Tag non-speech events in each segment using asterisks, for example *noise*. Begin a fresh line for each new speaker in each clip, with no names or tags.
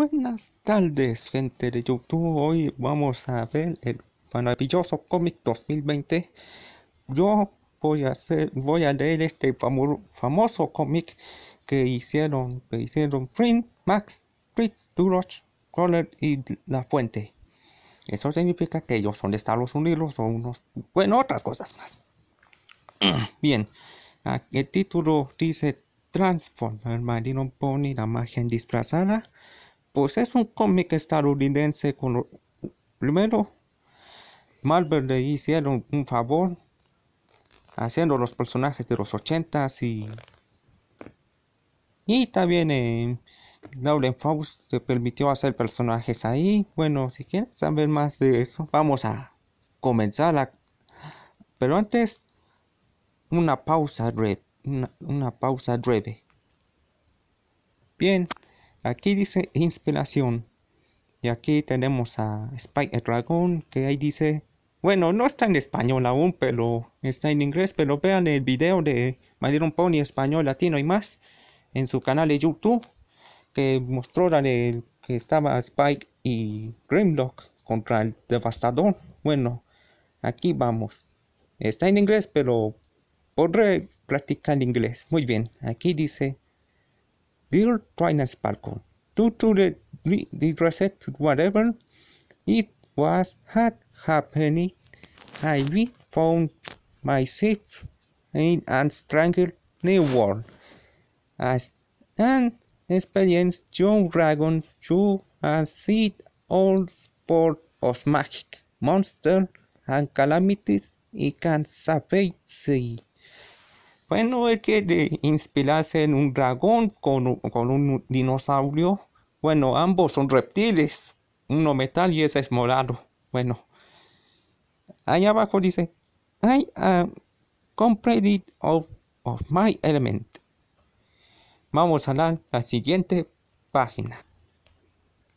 Buenas tardes gente de YouTube, hoy vamos a ver el maravilloso cómic 2020 Yo voy a, hacer, voy a leer este famoso cómic que hicieron, que hicieron Print, Max, Rick, Duroch, Roller y La Fuente Eso significa que ellos son de Estados Unidos o unos, bueno, otras cosas más *clears throat* Bien, el título dice Transform, el marino pony, la magia disfrazada pues es un cómic estadounidense con primero Marvel le hicieron un favor haciendo los personajes de los ochentas y y también eh, Lauren Faust le permitió hacer personajes ahí. Bueno, si quieren saber más de eso, vamos a comenzar. Pero antes, una pausa red, una pausa breve. Bien. Aquí dice inspiración. Y aquí tenemos a Spike el Dragón, que ahí dice, bueno, no está en español aún, pero está en inglés, pero vean el video de My Pony español, latino y más en su canal de YouTube, que mostró que estaba Spike y Grimlock contra el Devastador. Bueno, aquí vamos. Está en inglés, pero podré practicar inglés. Muy bien, aquí dice Dear Twilight Sparkle, due to the, the reset whatever it was had happened, I found myself in a strange new world. As an experienced young dragon, you and see all sports of magic, monsters, and calamities it can savage. Bueno, es que de inspirarse en un dragón con, un dinosaurio. Bueno, ambos son reptiles. Uno metal y ese es morado. Bueno. Allá abajo dice, I am completed of, of my element. Vamos a la, la siguiente página.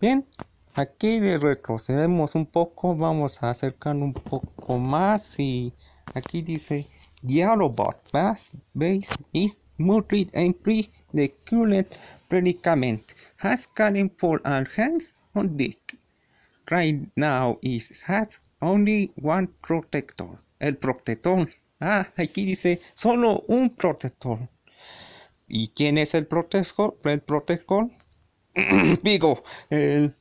Bien, aquí le retrocedemos un poco, vamos a acercar un poco más y aquí dice The robot base is Madrid and pre the current predicament has can for and hands on deck. Right now is has only one protector. El protector. Ah, aquí dice solo un protector. ¿Y quién es el protector? El protector. *clears throat* Digo, el,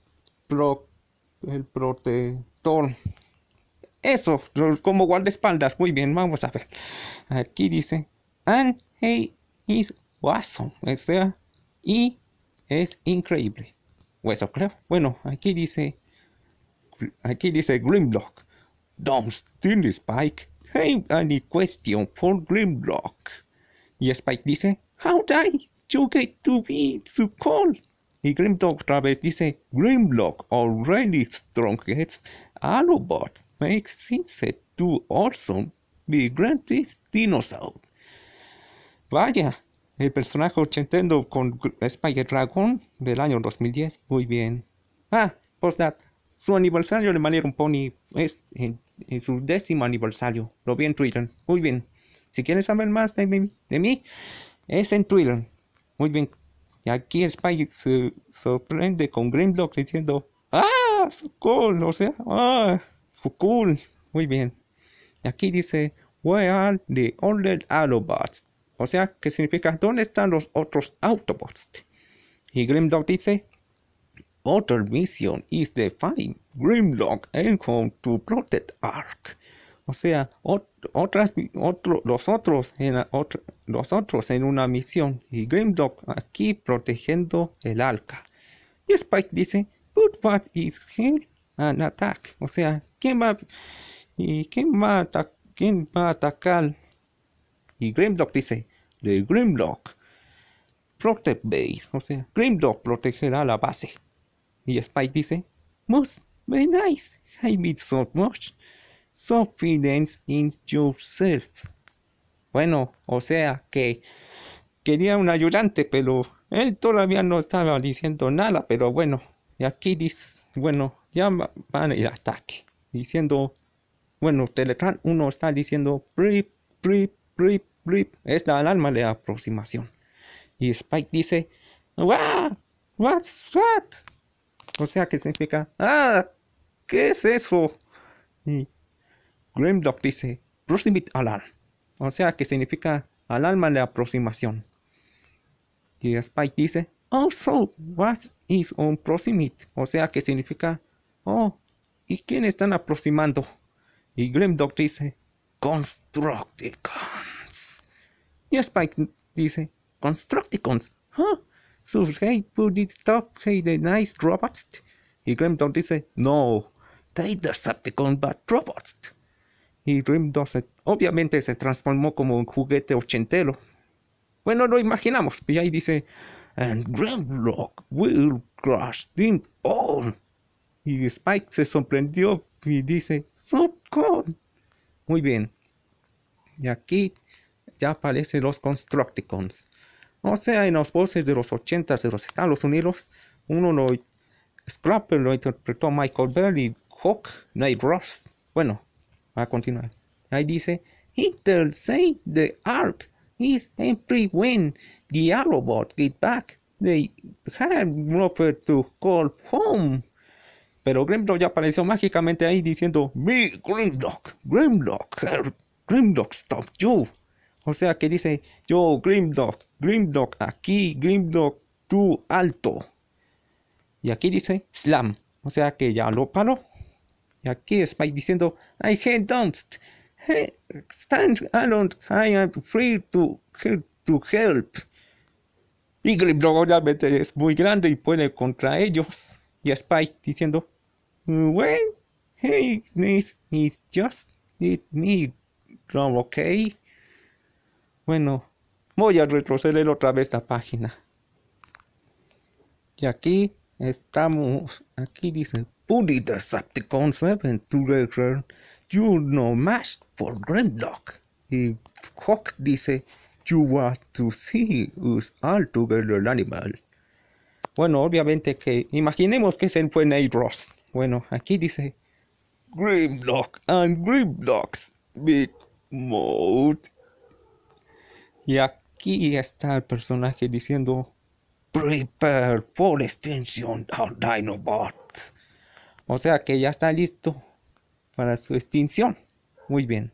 el protector eso, como guardaespaldas. Muy bien, vamos a ver. Aquí dice, and he is awesome. y es increíble. O eso creo. Bueno, aquí dice, aquí dice Grimlock. Don't steal Spike. hay any question for Grimlock? Y Spike dice, How did you get to be so cold? Y Grimlock otra vez dice, Grimlock already strong a robot makes sense too awesome be granted dinosaur. Vaya, el personaje ochentendo con Spider Dragon del año 2010, muy bien. Ah, that, Su aniversario de un Pony es en, su décimo aniversario. Lo vi en Twitter. Muy bien. Si quieres saber más de mí, de mí es en Twitter. Muy bien. Y aquí Spider se sorprende con Grimlock diciendo, ¡Ah! ¡Su O sea, ¡ah! Cool, muy bien. Y aquí dice, Where are the other Autobots? O sea, que significa, ¿dónde están los otros Autobots? Y Grimlock dice, Other mission is the find Grimlock and come to protect Ark. O sea, otras, otro, los, otros en los otros en una misión y Grimlock aquí protegiendo el Arca. Y Spike dice, But what is him An attack. O sea, ¿Quién va, a va a atacar? Y Grimlock dice, de Grimlock. Protect Base, o sea, Grimlock protegerá la base. Y Spike dice, Most very nice, I mean so much. So confidence in yourself. Bueno, o sea que quería un ayudante, pero él todavía no estaba diciendo nada, pero bueno, y aquí dice, bueno, ya van el ataque diciendo, bueno, Teletran uno está diciendo brip, brip, brip, brip, es la alarma de aproximación. Y Spike dice, ¡Wow! What's what O sea que significa, ¡Ah! ¿Qué es eso? Y Grimlock dice, Proximate Alarm. O sea que significa alarma de aproximación. Y Spike dice, also what is on proximate? O sea que significa, oh, ¿Y quién están aproximando? Y Grimdog dice, Constructicons. Y Spike dice, Constructicons. Huh? So put it stop, hey, the nice robots. Y Grimdog dice, no, they Decepticons but robots. Y Grimdog se, obviamente se transformó como un juguete ochentero. Bueno, lo imaginamos. Y ahí dice, and Grimlock will crush them all. Y Spike se sorprendió y dice, Subcon. Muy bien. Y aquí ya aparecen los Constructicons. O sea, en los voces de los 80 de los Estados Unidos, uno lo, Scrapper lo interpretó Michael Bell y Hawk, Nate Ross. Bueno, a continuar. Ahí dice, Hitler say the Ark is empty when the robot get back. They have nowhere to call home. Pero Grimlock ya apareció mágicamente ahí diciendo: Me Grimlock! ¡Grimlock! Er, ¡Grimlock, stop you! O sea que dice: Yo, Grimlock, Grimlock, aquí, Grimlock, tú, alto. Y aquí dice: Slam. O sea que ya lo paró. Y aquí Spike diciendo: I hate don't Hey, stand don't I am free to, to help. Y Grimlock obviamente es muy grande y puede contra ellos y a Spike diciendo, Well, hey, this is just it me wrong, okay Bueno, voy a retroceder otra vez la página. Y aquí estamos, aquí dice, the Decepticon 7 to return you no match for Grimlock. Y Hawk dice, You want to see us all together, animal. Bueno, obviamente que imaginemos que el fue Nate Ross. Bueno, aquí dice Block and Block's Big Mode. Y aquí está el personaje diciendo Prepare for extinction of oh, Dinobots. O sea que ya está listo para su extinción. Muy bien.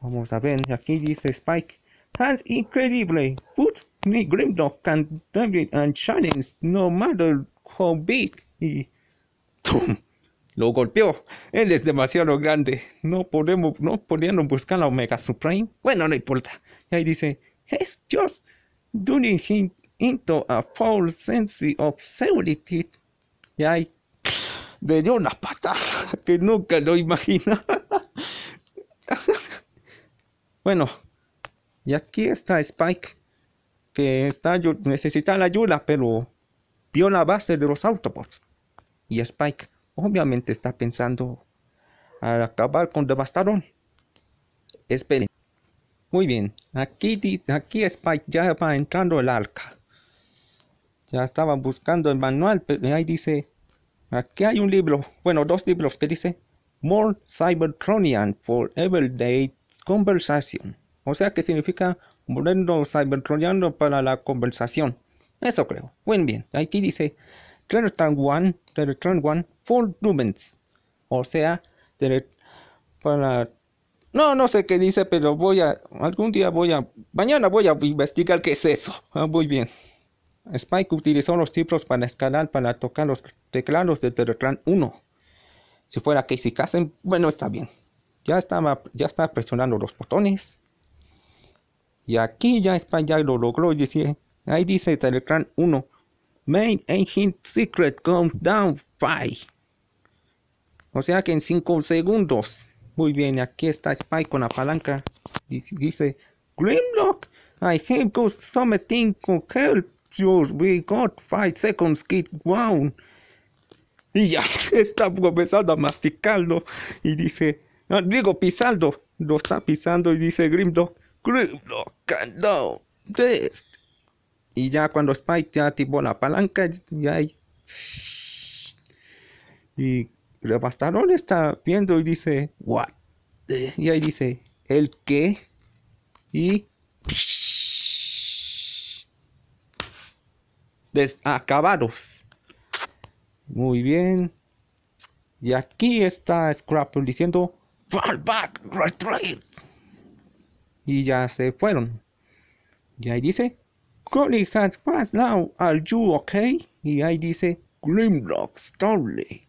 Vamos a ver, aquí dice Spike. That's put me Grimlock can double and challenge no matter how big. Y ¡tum! Lo golpeó. Él es demasiado grande. No podemos, no podían buscar la Omega Supreme. Bueno, no importa. Y ahí dice, ¡Es just doing him into a false sense of security. Y ahí le dio una pata que nunca lo imaginaba. *laughs* bueno, y aquí está Spike, que está, necesita la ayuda, pero vio la base de los Autobots. Y Spike obviamente está pensando al acabar con Devastador. Esperen. Muy bien, aquí, aquí Spike ya va entrando el arca. Ya estaba buscando el manual, pero ahí dice, aquí hay un libro, bueno, dos libros que dice More Cybertronian for Everyday Conversation. O sea que significa cyber trollando para la conversación. Eso creo. muy bien. Aquí dice Return One, Teletran One Full Rubens. O sea, para no, no sé qué dice, pero voy a. Algún día voy a. Mañana voy a investigar qué es eso. Ah, muy bien. Spike utilizó los tipos para escalar para tocar los teclados de Teletran 1. Si fuera Casey Kasem, bueno, está bien. Ya, estaba, ya está presionando los botones. Y aquí ya ya lo logró. dice, ahí dice Telecran 1. Main Engine Secret Countdown 5. O sea que en 5 segundos. Muy bien, aquí está Spy con la palanca. Dice, dice Grimlock, I have got something to help you. We got 5 seconds, get down. Y ya *laughs* está comenzando a masticarlo. Y dice, ah, digo, pisando. Lo está pisando y dice Grimlock. Y ya cuando Spike ya activó la palanca, y y, y Rebastarol está viendo y dice, What? Y ahí dice, ¿el qué? Y. Desacabados. Muy bien. Y aquí está Scrapple diciendo, Fall back, retreat y ya se fueron. Y ahí dice, Crowley has passed now, are you okay? Y ahí dice, Grimlock Starley.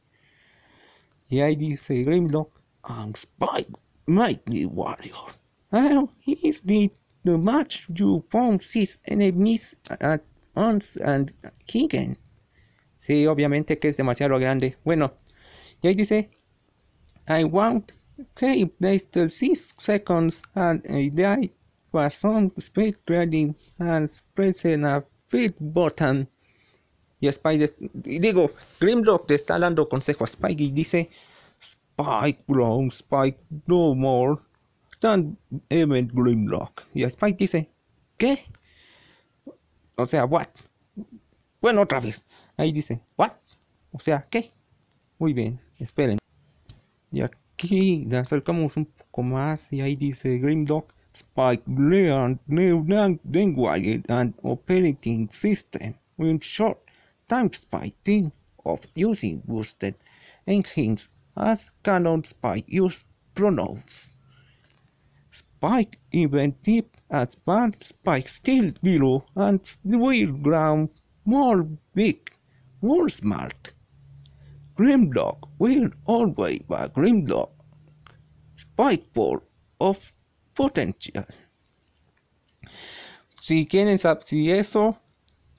Y ahí dice Grimlock, and Spike, Mighty Warrior. Well, is the, the match you found six enemies at once and again Sí, obviamente que es demasiado grande. Bueno, y ahí dice, I want Okay, they still 6 seconds and I die, for some speed trading and pressing a feed button. Y Spike, digo, Grimlock te está dando consejo a Spike y dice, Spike, bro, Spike, no more. than not even Grimlock. Y Spike dice, ¿qué? O sea, what? Bueno, otra vez. Ahí dice, what? O sea, ¿qué? Muy bien, esperen. Ya aquí le acercamos un poco más y ahí dice Grimlock Spike Learn Language and Operating System in short time spike of using boosted engines as canon spike use pronouns. Spike even tip at one spike still below and will ground more big, more smart. Grimlock, will always by Grimlock, spikeball of potential. Si quieren saber si eso,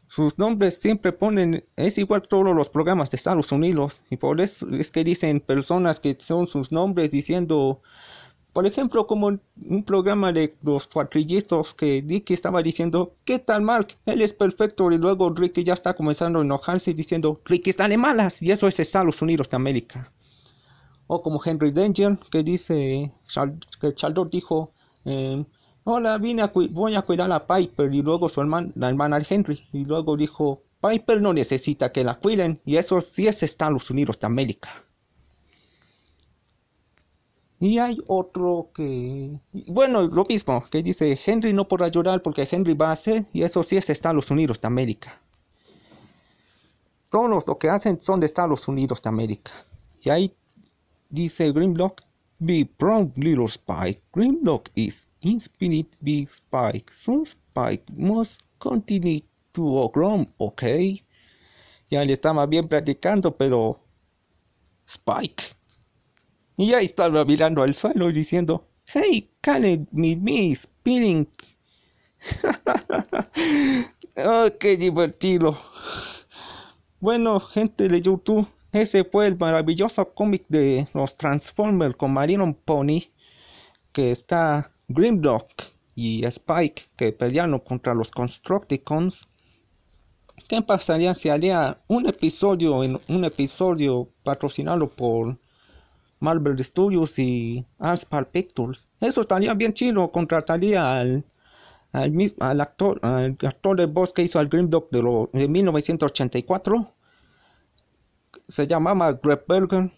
sus nombres siempre ponen, es igual todos los programas de Estados Unidos, y por eso es que dicen personas que son sus nombres diciendo por ejemplo, como un programa de los cuatrillitos que Dickie estaba diciendo, ¿qué tal Mark? Él es perfecto y luego Ricky ya está comenzando a enojarse diciendo, Ricky está de malas y eso es Estados Unidos de América. O como Henry Danger que dice, que Chaldor dijo, em, hola, vine a voy a cuidar a Piper y luego su hermana, la hermana de Henry y luego dijo, Piper no necesita que la cuiden y eso sí es Estados Unidos de América. Y hay otro que, bueno, lo mismo, que dice Henry no podrá llorar porque Henry va a hacer, y eso sí es Estados Unidos de América. Todos lo que hacen son de Estados Unidos de América. Y ahí dice Grimlock, Be proud little Spike, Grimlock is infinite big Spike, so Spike must continue to grow, ok. Ya le estaba bien platicando, pero Spike y ya estaba mirando al suelo y diciendo, Hey, can it me spinning? *laughs* Ah, qué divertido. Bueno, gente de YouTube, ese fue el maravilloso cómic de los Transformers con Marino Pony, que está Grimlock y Spike que pelearon contra los Constructicons. ¿Qué pasaría si haría un episodio en un episodio patrocinado por Marvel Studios y Aspar Pictures. Eso estaría bien chido, contrataría al, mismo, actor, al actor de voz que hizo al Green Dog de, de 1984. Se llamaba Greg Berger,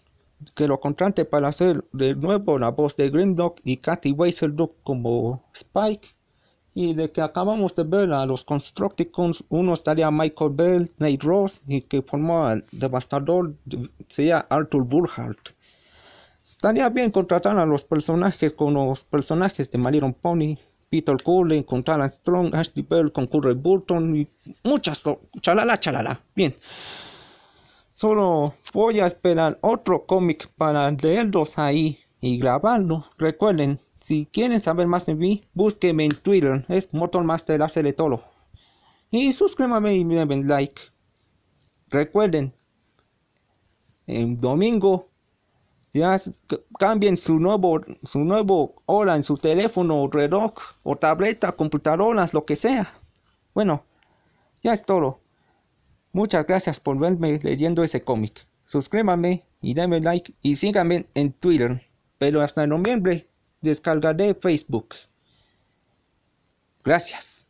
que lo contrate para hacer de nuevo la voz de Green Dog y Kathy Weiseldog como Spike. Y de que acabamos de ver a los Constructicons, uno estaría Michael Bell, Nate Ross, y que formó al Devastador, sería Arthur Burhardt. Estaría bien contratar a los personajes con los personajes de Marion Pony, Peter Cullen con Talon Strong, Ashley Bell con Curry Burton y muchas. Chalala, chalala. Bien. Solo voy a esperar otro cómic para leerlos ahí y grabarlo. Recuerden, si quieren saber más de mí, búsquenme en Twitter, es Motormaster Hace todo Y suscríbanme y me like. Recuerden, el domingo ya cambien su nuevo, su nuevo hora en su teléfono, reloj o tableta, computadoras, lo que sea. Bueno, ya es todo. Muchas gracias por verme leyendo ese cómic. Suscríbame y dame like y síganme en Twitter. Pero hasta noviembre descargaré Facebook. Gracias.